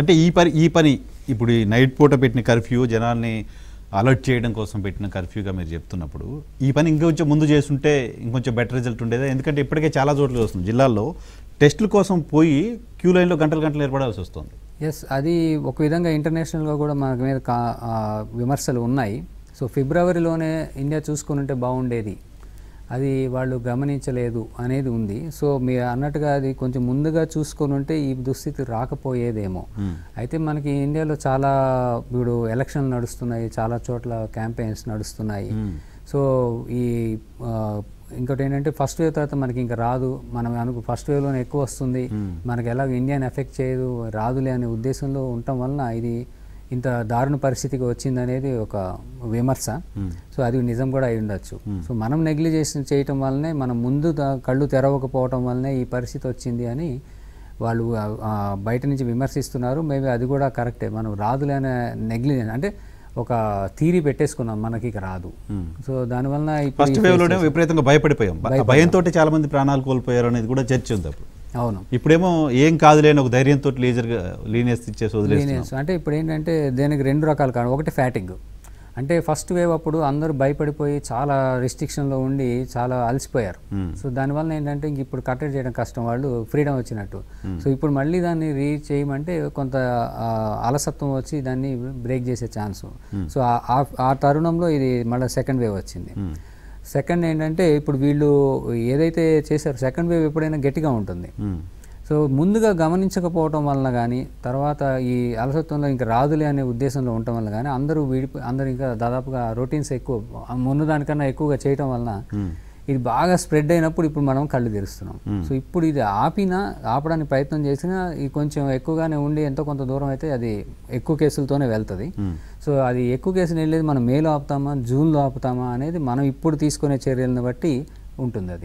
అంటే ఈ పని ఈ పని ఇప్పుడు నైట్ పూట పెట్టిన కర్ఫ్యూ జనాల్ని అలర్ట్ చేయడం కోసం పెట్టిన కర్ఫ్యూగా మీరు చెప్తున్నప్పుడు ఈ పని ఇంకొంచెం ముందు చేస్తుంటే ఇంకొంచెం బెటర్ రిజల్ట్ ఉండేదా ఎందుకంటే ఇప్పటికే చాలా చోట్ల వస్తుంది జిల్లాల్లో టెస్టుల కోసం పోయి క్యూ లైన్లో గంటలు గంటలు ఏర్పడాల్సి వస్తుంది ఎస్ అది ఒక విధంగా ఇంటర్నేషనల్గా కూడా మన మీద విమర్శలు ఉన్నాయి సో ఫిబ్రవరిలోనే ఇండియా చూసుకుని ఉంటే బాగుండేది అది వాళ్ళు గమనించలేదు అనేది ఉంది సో మీరు అన్నట్టుగా అది కొంచెం ముందుగా చూసుకొని ఉంటే ఈ దుస్థితి రాకపోయేదేమో hmm. అయితే మనకి ఇండియాలో చాలా ఇప్పుడు ఎలక్షన్లు నడుస్తున్నాయి చాలా చోట్ల క్యాంపెయిన్స్ నడుస్తున్నాయి hmm. సో ఈ ఇంకోటి ఏంటంటే ఫస్ట్ వేవ్ తర్వాత మనకి ఇంకా రాదు మనం అనుకు ఫస్ట్ వేవ్లోనే ఎక్కువ వస్తుంది hmm. మనకి ఎలా ఇండియాని ఎఫెక్ట్ చేయదు రాదులే అనే ఉద్దేశంలో ఉండటం వలన ఇది ఇంత దారుణ పరిస్థితికి వచ్చిందనేది ఒక విమర్శ సో అది నిజం కూడా అయి ఉండొచ్చు సో మనం నెగ్లిజెన్స్ చేయటం వల్లనే మనం ముందు కళ్ళు తెరవకపోవటం వల్లనే ఈ పరిస్థితి వచ్చింది అని వాళ్ళు బయట నుంచి విమర్శిస్తున్నారు మేబీ అది కూడా కరెక్టే మనం రాదులేనే నెగ్లిజెన్స్ అంటే ఒక థీరీ పెట్టేసుకున్నాం మనకి రాదు సో దానివల్ల ఫస్ట్ వేవ్ లోనే విపరీతంగా భయపడిపోయాం భయంతో చాలా మంది ప్రాణాలు కోల్పోయారు అనేది కూడా చర్చ ఉంది అవును ఇప్పుడేమో ఏం కాదులేని ఒక ధైర్యంతో లేజర్గా లీనియస్ ఇచ్చేసి లీనియస్ అంటే ఇప్పుడు ఏంటంటే దేనికి రెండు రకాలు కారణం ఒకటి ఫ్యాటింగ్ అంటే ఫస్ట్ వేవ్ అప్పుడు అందరూ భయపడిపోయి చాలా రిస్ట్రిక్షన్లో ఉండి చాలా అలసిపోయారు సో దానివల్ల ఏంటంటే ఇంక ఇప్పుడు కట్టడి చేయడం కష్టం వాళ్ళు ఫ్రీడమ్ వచ్చినట్టు సో ఇప్పుడు మళ్ళీ దాన్ని రీచ్ చేయమంటే కొంత అలసత్వం వచ్చి దాన్ని బ్రేక్ చేసే ఛాన్స్ సో ఆ తరుణంలో ఇది మళ్ళీ సెకండ్ వేవ్ వచ్చింది సెకండ్ ఏంటంటే ఇప్పుడు వీళ్ళు ఏదైతే చేశారు సెకండ్ వేవ్ ఎప్పుడైనా గట్టిగా ఉంటుంది సో ముందుగా గమనించకపోవటం వలన కానీ తర్వాత ఈ అలసత్వంలో ఇంకా రాదులే అనే ఉద్దేశంలో ఉండటం వల్ల కానీ అందరూ వీడి అందరూ ఇంకా దాదాపుగా రొటీన్స్ ఎక్కువ మొన్న దానికన్నా ఎక్కువగా చేయటం వలన ఇది బాగా స్ప్రెడ్ అయినప్పుడు ఇప్పుడు మనం కళ్ళు తెరుస్తున్నాం సో ఇప్పుడు ఇది ఆపినా ఆపడానికి ప్రయత్నం చేసినా ఇది కొంచెం ఎక్కువగానే ఉండి ఎంతో కొంత దూరం అయితే అది ఎక్కువ కేసులతోనే వెళ్తుంది సో అది ఎక్కువ కేసులు వెళ్ళేది మనం మేలో ఆపుతామా జూన్లో ఆపుతామా అనేది మనం ఇప్పుడు తీసుకునే చర్యలను బట్టి ఉంటుంది అది